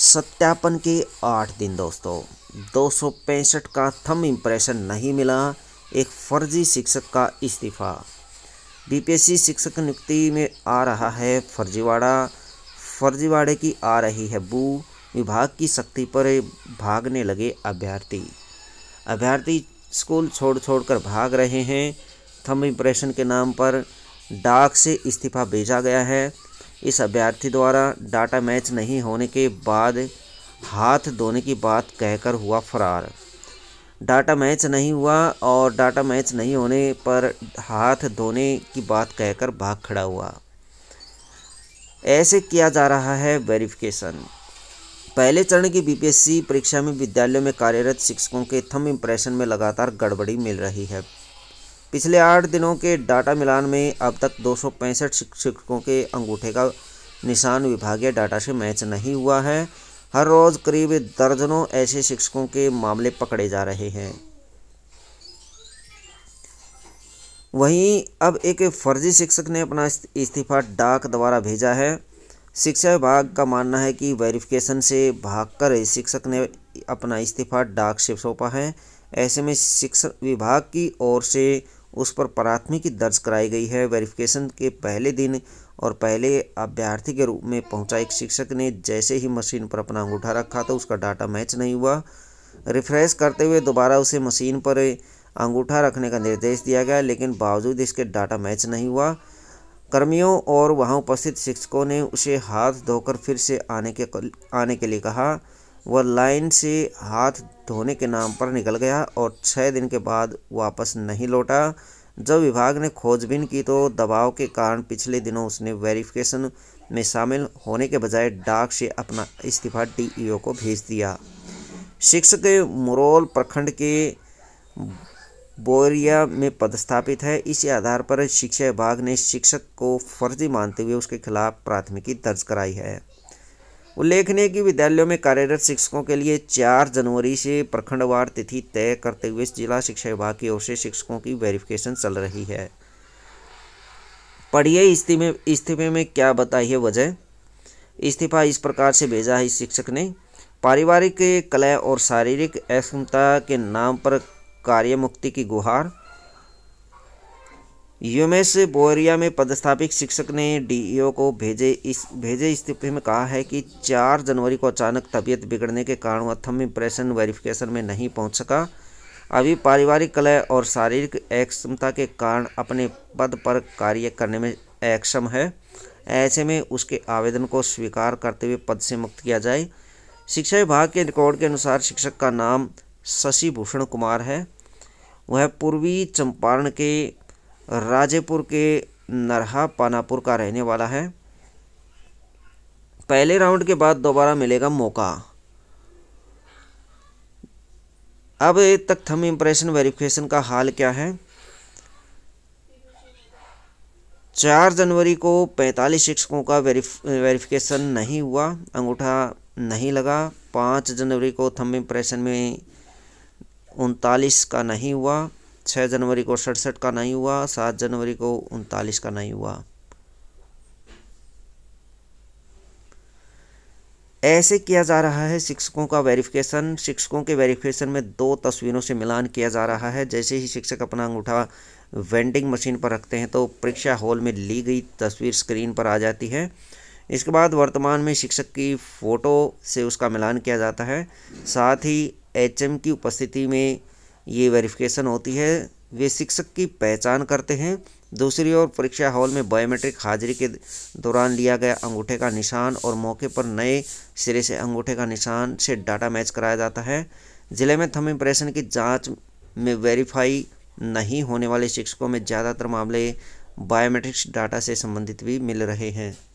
सत्यापन के आठ दिन दोस्तों दो का थम इम्प्रेशन नहीं मिला एक फर्जी शिक्षक का इस्तीफा बीपीएससी शिक्षक नियुक्ति में आ रहा है फर्जीवाड़ा फर्जीवाड़े की आ रही है बू विभाग की शक्ति पर भागने लगे अभ्यर्थी अभ्यर्थी स्कूल छोड़ छोड़ कर भाग रहे हैं थम इम्प्रेशन के नाम पर डाक से इस्तीफा भेजा गया है इस अभ्यर्थी द्वारा डाटा मैच नहीं होने के बाद हाथ धोने की बात कहकर हुआ फरार डाटा मैच नहीं हुआ और डाटा मैच नहीं होने पर हाथ धोने की बात कहकर भाग खड़ा हुआ ऐसे किया जा रहा है वेरिफिकेशन पहले चरण की बीपीएससी परीक्षा में विद्यालयों में कार्यरत शिक्षकों के थम इम्प्रेशन में लगातार गड़बड़ी मिल रही है पिछले आठ दिनों के डाटा मिलान में अब तक दो शिक्षकों के अंगूठे का निशान विभागीय डाटा से मैच नहीं हुआ है हर रोज़ करीब दर्जनों ऐसे शिक्षकों के मामले पकड़े जा रहे हैं वहीं अब एक फर्जी शिक्षक ने अपना इस्तीफा डाक द्वारा भेजा है शिक्षा विभाग का मानना है कि वेरिफिकेशन से भागकर शिक्षक ने अपना इस्तीफा डाक से सौंपा है ऐसे में शिक्षा विभाग की ओर से उस पर प्राथमिकी दर्ज कराई गई है वेरिफिकेशन के पहले दिन और पहले अभ्यर्थी के रूप में पहुंचा एक शिक्षक ने जैसे ही मशीन पर अपना अंगूठा रखा तो उसका डाटा मैच नहीं हुआ रिफ्रेश करते हुए दोबारा उसे मशीन पर अंगूठा रखने का निर्देश दिया गया लेकिन बावजूद इसके डाटा मैच नहीं हुआ कर्मियों और वहां उपस्थित शिक्षकों ने उसे हाथ धोकर फिर से आने के आने के लिए कहा वह लाइन से हाथ धोने के नाम पर निकल गया और छः दिन के बाद वापस नहीं लौटा जब विभाग ने खोजबीन की तो दबाव के कारण पिछले दिनों उसने वेरिफिकेशन में शामिल होने के बजाय डाक से अपना इस्तीफा डीईओ को भेज दिया शिक्षक मुरोल प्रखंड के बोरिया में पदस्थापित है इसी आधार पर शिक्षा विभाग ने शिक्षक को फर्जी मानते हुए उसके खिलाफ प्राथमिकी दर्ज कराई है उल्लेखनीय कि विद्यालयों में कार्यरत शिक्षकों के लिए चार जनवरी से प्रखंडवार तिथि तय करते हुए जिला शिक्षा विभाग की ओर से शिक्षकों की वेरिफिकेशन चल रही है पढ़िए इस्तीफे इस्तीफे में क्या बताइए वजह इस्तीफा इस प्रकार से भेजा है शिक्षक ने पारिवारिक कलह और शारीरिक अक्षमता के नाम पर कार्य मुक्ति की गुहार यूमेस बोरिया में पदस्थापित शिक्षक ने डीईओ को भेजे इस भेजे इस्तीफे में कहा है कि 4 जनवरी को अचानक तबीयत बिगड़ने के कारण वह थम इम्प्रेशन वेरिफिकेशन में नहीं पहुंच सका अभी पारिवारिक कलह और शारीरिक अक्षमता के कारण अपने पद पर कार्य करने में अक्षम है ऐसे में उसके आवेदन को स्वीकार करते हुए पद से मुक्त किया जाए शिक्षा विभाग के रिकॉर्ड के अनुसार शिक्षक का नाम शशि भूषण कुमार है वह पूर्वी चंपारण के राजेपुर के नरहा पानापुर का रहने वाला है पहले राउंड के बाद दोबारा मिलेगा मौका अब तक थम इम्प्रेशन वेरिफिकेशन का हाल क्या है चार जनवरी को पैंतालीस शिक्षकों का वेरिफ वेरिफिकेशन नहीं हुआ अंगूठा नहीं लगा पाँच जनवरी को थम इम्प्रेशन में उनतालीस का नहीं हुआ छः जनवरी को सड़सठ का नहीं हुआ सात जनवरी को उनतालीस का नहीं हुआ ऐसे किया जा रहा है शिक्षकों का वेरिफिकेशन शिक्षकों के वेरिफिकेशन में दो तस्वीरों से मिलान किया जा रहा है जैसे ही शिक्षक अपना अंगूठा वेंडिंग मशीन पर रखते हैं तो परीक्षा हॉल में ली गई तस्वीर स्क्रीन पर आ जाती है इसके बाद वर्तमान में शिक्षक की फ़ोटो से उसका मिलान किया जाता है साथ ही एचएम की उपस्थिति में ये वेरिफिकेशन होती है वे शिक्षक की पहचान करते हैं दूसरी ओर परीक्षा हॉल में बायोमेट्रिक हाजिरी के दौरान लिया गया अंगूठे का निशान और मौके पर नए सिरे से अंगूठे का निशान से डाटा मैच कराया जाता है ज़िले में थम इम्प्रेशन की जांच में वेरीफाई नहीं होने वाले शिक्षकों में ज़्यादातर मामले बायोमेट्रिक्स डाटा से संबंधित भी मिल रहे हैं